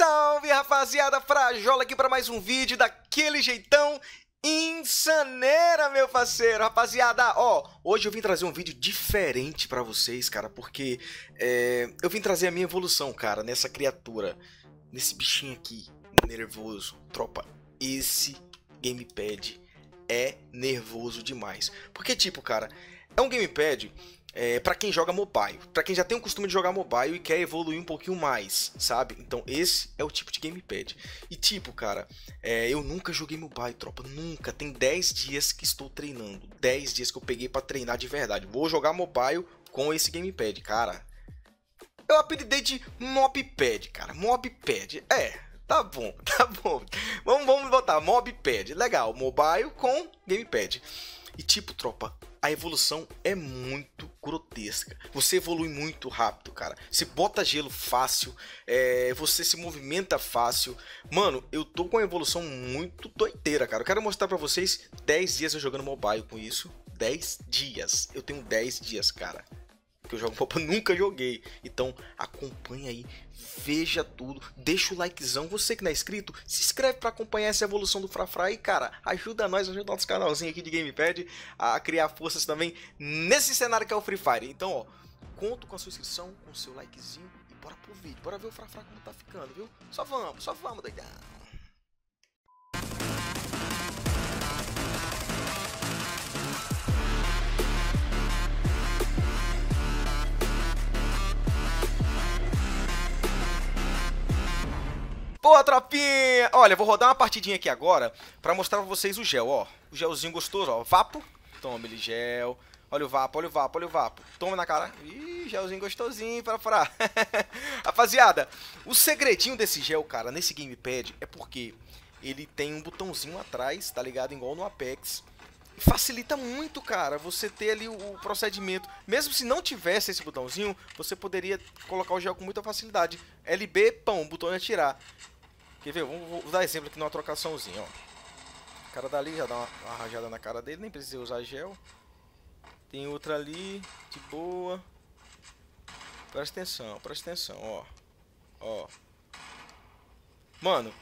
Salve rapaziada, Frajola aqui para mais um vídeo daquele jeitão insaneira, meu parceiro. Rapaziada, ó, hoje eu vim trazer um vídeo diferente para vocês, cara, porque é, eu vim trazer a minha evolução, cara, nessa criatura, nesse bichinho aqui, nervoso. Tropa, esse gamepad é nervoso demais. Porque, tipo, cara, é um gamepad é, para quem joga mobile, para quem já tem o costume de jogar mobile e quer evoluir um pouquinho mais, sabe? Então esse é o tipo de gamepad. E tipo, cara, é, eu nunca joguei mobile, tropa, nunca. Tem 10 dias que estou treinando, 10 dias que eu peguei para treinar de verdade. Vou jogar mobile com esse gamepad, cara. Eu apelidei de Mobpad, cara. Mobpad, é, Tá bom, tá bom. Vamos, vamos botar Mobpad. Legal, mobile com gamepad. E tipo, tropa, a evolução é muito grotesca. Você evolui muito rápido, cara. Se bota gelo fácil, é, você se movimenta fácil. Mano, eu tô com uma evolução muito doideira, cara. Eu quero mostrar para vocês 10 dias eu jogando mobile com isso. 10 dias. Eu tenho 10 dias, cara porque eu jogo MOBA, nunca joguei. Então acompanha aí, veja tudo, deixa o likezão. Você que não é inscrito, se inscreve para acompanhar essa evolução do Frafra e, cara, ajuda nós, ajuda nosso canalzinho aqui de Gamepad a criar forças também nesse cenário que é o Free Fire. Então, ó, conto com a sua inscrição, com o seu likezinho e bora pro vídeo, bora ver o Frafra como tá ficando, viu? Só vamos, só vamos, doidão! Boa, tropinha! Olha, vou rodar uma partidinha aqui agora pra mostrar pra vocês o gel, ó. O gelzinho gostoso, ó. Vapo. Toma ele, gel. Olha o vapo, olha o vapo, olha o vapo. Toma na cara. Ih, gelzinho gostosinho para furar. Rapaziada, o segredinho desse gel, cara, nesse gamepad é porque ele tem um botãozinho atrás, tá ligado? Igual no Apex facilita muito, cara, você ter ali o procedimento. Mesmo se não tivesse esse botãozinho, você poderia colocar o gel com muita facilidade. LB, pão, botão de atirar. Quer ver? Vamos, vou dar exemplo aqui numa trocaçãozinha, ó. O cara dali já dá uma, uma rajada na cara dele, nem precisa usar gel. Tem outra ali, de boa. Presta atenção, presta atenção, ó. Ó. Mano,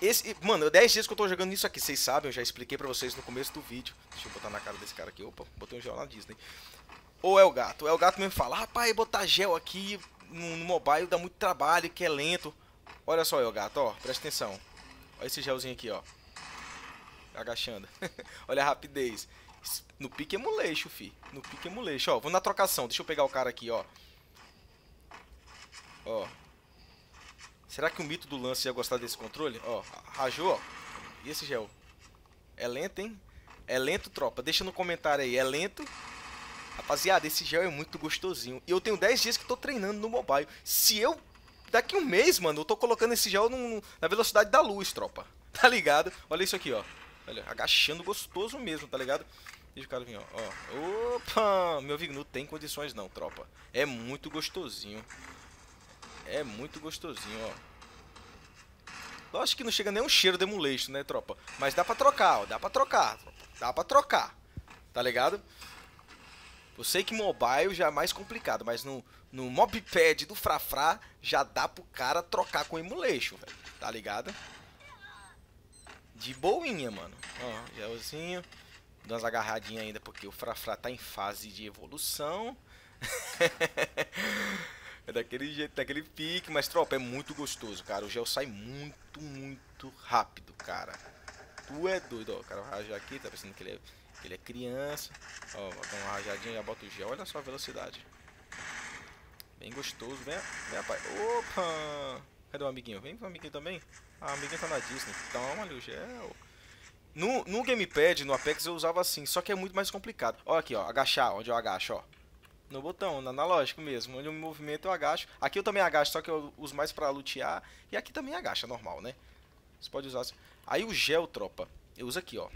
esse, mano, 10 dias que eu tô jogando isso aqui, vocês sabem, eu já expliquei pra vocês no começo do vídeo. Deixa eu botar na cara desse cara aqui. Opa, botei um gel na Disney. Ou é o gato. É o gato mesmo fala, rapaz, botar gel aqui no, no mobile dá muito trabalho, que é lento. Olha só, o Gato, ó, presta atenção. Olha esse gelzinho aqui, ó. Agachando. Olha a rapidez. No pique moleixo fi. No pique moleixo ó. Vou na trocação. Deixa eu pegar o cara aqui, ó. Ó, Será que o mito do lance ia gostar desse controle? Ó, rajou, ó. E esse gel? É lento, hein? É lento, tropa. Deixa no comentário aí, é lento. Rapaziada, esse gel é muito gostosinho. E eu tenho 10 dias que tô treinando no mobile. Se eu... Daqui um mês, mano, eu tô colocando esse gel num... na velocidade da luz, tropa. Tá ligado? Olha isso aqui, ó. Olha, agachando gostoso mesmo, tá ligado? Deixa o cara vir, ó. ó. Opa! Meu Vignu tem condições não, tropa. É muito gostosinho. É muito gostosinho, ó. Lógico que não chega nem um cheiro de emulation, né, tropa? Mas dá pra trocar, ó. Dá pra trocar, Dá pra trocar. Tá ligado? Eu sei que mobile já é mais complicado, mas no, no mobpad do Frafra já dá pro cara trocar com emulation, velho. Tá ligado? De boinha, mano. Ó, gelzinho. Dá umas agarradinhas ainda, porque o Frafra tá em fase de evolução. É daquele jeito, daquele pique, mas tropa, é muito gostoso, cara. O gel sai muito, muito rápido, cara. Tu é doido, ó. O cara vai rajar aqui, tá pensando que ele é, que ele é criança. Ó, dá uma rajadinha, já bota o gel. Olha só a velocidade. Bem gostoso, vem, vem rapaz. Opa! Cadê o amiguinho? Vem com o amiguinho também? Ah, o amiguinho tá na Disney. Toma ali o gel. No, no gamepad, no Apex, eu usava assim, só que é muito mais complicado. Olha aqui, ó, agachar, onde eu agacho, ó. No botão, no analógico mesmo. Onde eu me movimento, eu agacho. Aqui eu também agacho, só que eu uso mais pra lutear. E aqui também agacha, normal, né? Você pode usar assim. Aí o gel, tropa, eu uso aqui, ó.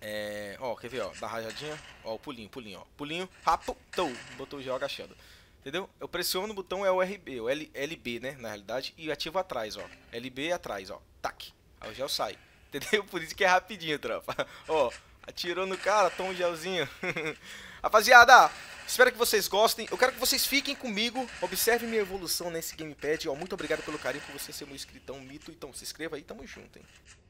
É, ó, quer ver, ó, da rajadinha. Ó, o pulinho, pulinho, ó. Pulinho, rapo, tô, botou o gel agachando. Entendeu? Eu pressiono o botão é o RB, o L, LB, né, na realidade, e ativo atrás, ó. LB atrás, ó. Tac. Aí o gel sai. Entendeu? Por isso que é rapidinho, tropa. Ó, atirou no cara, toma um gelzinho. Rapaziada, Espero que vocês gostem. Eu quero que vocês fiquem comigo. Observem minha evolução nesse gamepad. Ó, muito obrigado pelo carinho por você ser meu inscritão mito. Então se inscreva aí, tamo junto, hein.